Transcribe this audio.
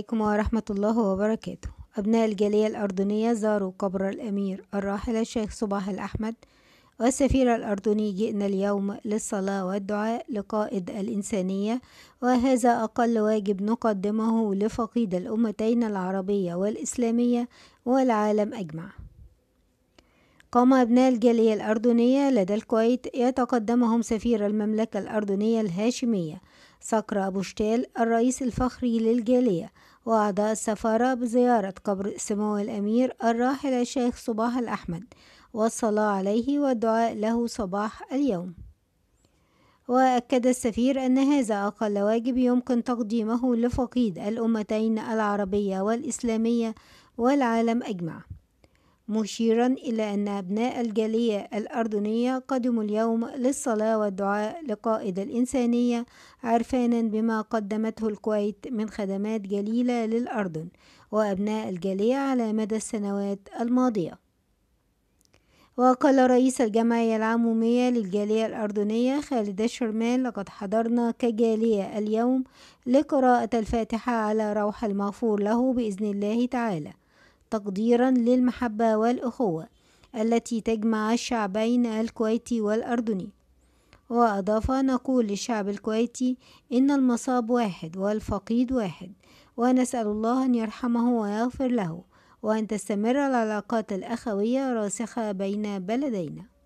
عليكم ورحمة الله وبركاته أبناء الجالية الأردنية زاروا قبر الأمير الراحل الشيخ صباح الأحمد والسفير الأردني جئنا اليوم للصلاة والدعاء لقائد الإنسانية وهذا أقل واجب نقدمه لفقيد الأمتين العربية والإسلامية والعالم أجمع قام أبناء الجالية الأردنية لدى الكويت يتقدمهم سفير المملكة الأردنية الهاشمية صقر أبو شتال الرئيس الفخري للجالية وأعضاء السفارة بزيارة قبر سمو الأمير الراحل الشيخ صباح الأحمد والصلاة عليه والدعاء له صباح اليوم وأكد السفير أن هذا أقل واجب يمكن تقديمه لفقيد الأمتين العربية والإسلامية والعالم أجمع مشيرا إلى أن أبناء الجالية الأردنية قدموا اليوم للصلاة والدعاء لقائد الإنسانية عرفانا بما قدمته الكويت من خدمات جليلة للأردن وأبناء الجالية على مدى السنوات الماضية وقال رئيس الجمعية العمومية للجالية الأردنية خالد الشرمان لقد حضرنا كجالية اليوم لقراءة الفاتحة على روح المغفور له بإذن الله تعالى تقديرا للمحبة والأخوة التي تجمع الشعبين الكويتي والأردني وأضاف نقول للشعب الكويتي إن المصاب واحد والفقيد واحد ونسأل الله أن يرحمه ويغفر له وأن تستمر العلاقات الأخوية راسخة بين بلدينا